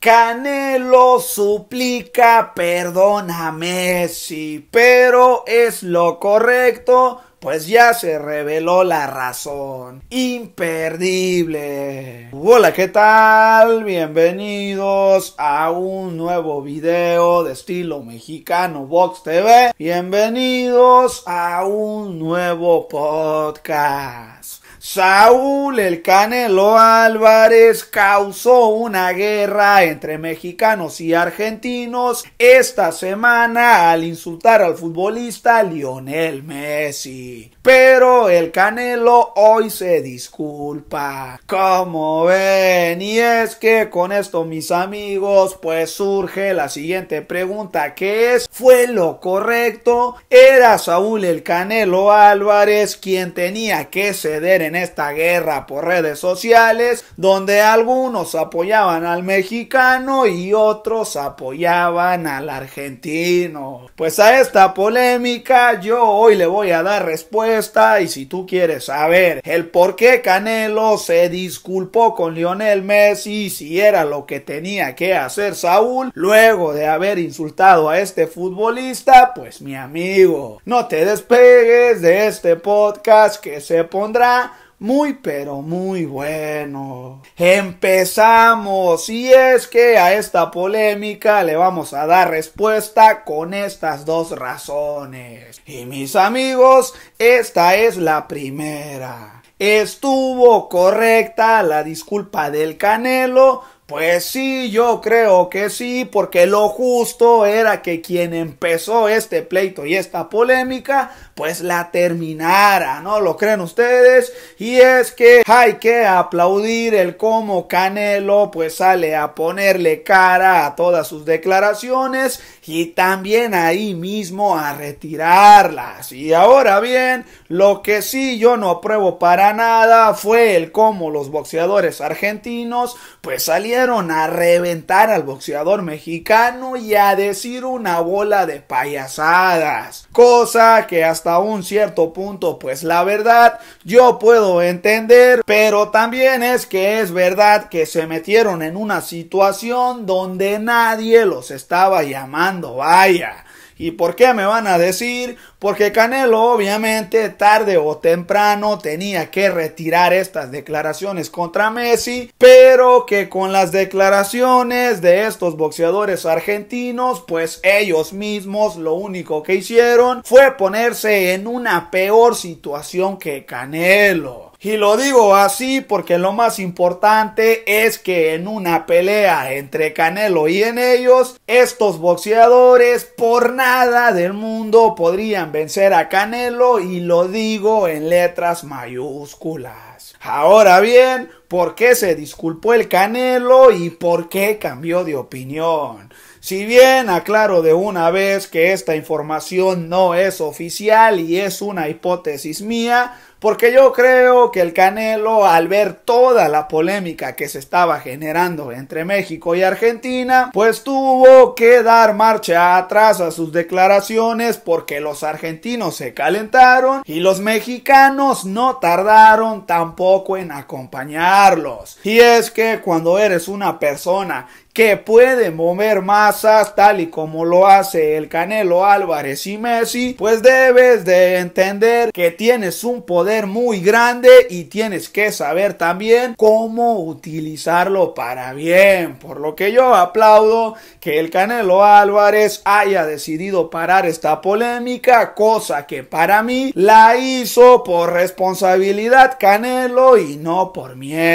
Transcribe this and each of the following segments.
Canelo suplica perdón a Messi, pero es lo correcto, pues ya se reveló la razón. Imperdible. Hola, ¿qué tal? Bienvenidos a un nuevo video de estilo mexicano Vox TV. Bienvenidos a un nuevo podcast. Saúl El Canelo Álvarez causó una guerra entre mexicanos y argentinos esta semana al insultar al futbolista Lionel Messi. Pero el Canelo hoy se disculpa. Como ven, y es que con esto mis amigos, pues surge la siguiente pregunta ¿qué es, ¿fue lo correcto? ¿Era Saúl El Canelo Álvarez quien tenía que ceder en en esta guerra por redes sociales donde algunos apoyaban al mexicano y otros apoyaban al argentino. Pues a esta polémica yo hoy le voy a dar respuesta y si tú quieres saber el por qué Canelo se disculpó con Lionel Messi si era lo que tenía que hacer Saúl luego de haber insultado a este futbolista, pues mi amigo, no te despegues de este podcast que se pondrá muy pero muy bueno. Empezamos y es que a esta polémica le vamos a dar respuesta con estas dos razones. Y mis amigos, esta es la primera. ¿Estuvo correcta la disculpa del Canelo? Pues sí, yo creo que sí, porque lo justo era que quien empezó este pleito y esta polémica pues la terminara, ¿no? ¿Lo creen ustedes? Y es que hay que aplaudir el cómo Canelo pues sale a ponerle cara a todas sus declaraciones y también ahí mismo a retirarlas. Y ahora bien, lo que sí yo no apruebo para nada fue el cómo los boxeadores argentinos pues salieron a reventar al boxeador mexicano y a decir una bola de payasadas, cosa que hasta a un cierto punto, pues la verdad yo puedo entender, pero también es que es verdad que se metieron en una situación donde nadie los estaba llamando, vaya. ¿Y por qué me van a decir? Porque Canelo obviamente tarde o temprano tenía que retirar estas declaraciones contra Messi, pero que con las declaraciones de estos boxeadores argentinos, pues ellos mismos lo único que hicieron fue ponerse en una peor situación que Canelo. Y lo digo así porque lo más importante es que en una pelea entre Canelo y en ellos, estos boxeadores por nada del mundo podrían vencer a Canelo y lo digo en letras mayúsculas. Ahora bien, por qué se disculpó el Canelo y por qué cambió de opinión. Si bien aclaro de una vez que esta información no es oficial y es una hipótesis mía, porque yo creo que el Canelo, al ver toda la polémica que se estaba generando entre México y Argentina, pues tuvo que dar marcha atrás a sus declaraciones porque los argentinos se calentaron y los mexicanos no tardaron tampoco en acompañar y es que cuando eres una persona que puede mover masas tal y como lo hace el Canelo Álvarez y Messi, pues debes de entender que tienes un poder muy grande y tienes que saber también cómo utilizarlo para bien. Por lo que yo aplaudo que el Canelo Álvarez haya decidido parar esta polémica, cosa que para mí la hizo por responsabilidad Canelo y no por miedo.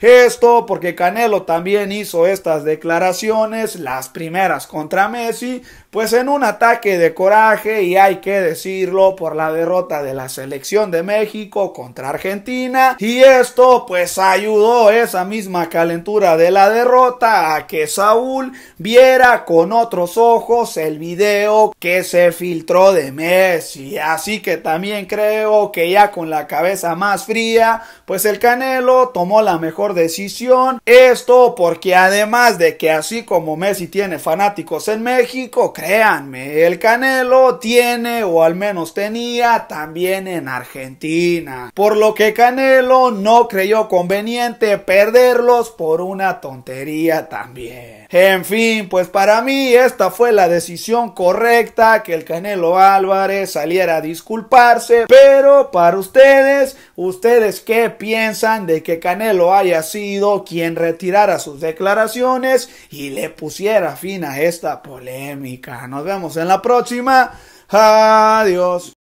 Esto porque Canelo también hizo estas declaraciones, las primeras contra Messi, pues en un ataque de coraje y hay que decirlo por la derrota de la selección de México contra Argentina y esto pues ayudó esa misma calentura de la derrota a que Saúl viera con otros ojos el video que se filtró de Messi así que también creo que ya con la cabeza más fría pues el Canelo tomó tomó la mejor decisión. Esto porque además de que así como Messi tiene fanáticos en México, créanme, el Canelo tiene o al menos tenía también en Argentina. Por lo que Canelo no creyó conveniente perderlos por una tontería también. En fin, pues para mí esta fue la decisión correcta que el Canelo Álvarez saliera a disculparse, pero para ustedes, ustedes qué piensan de que Canelo Canelo haya sido quien retirara sus declaraciones y le pusiera fin a esta polémica. Nos vemos en la próxima. Adiós.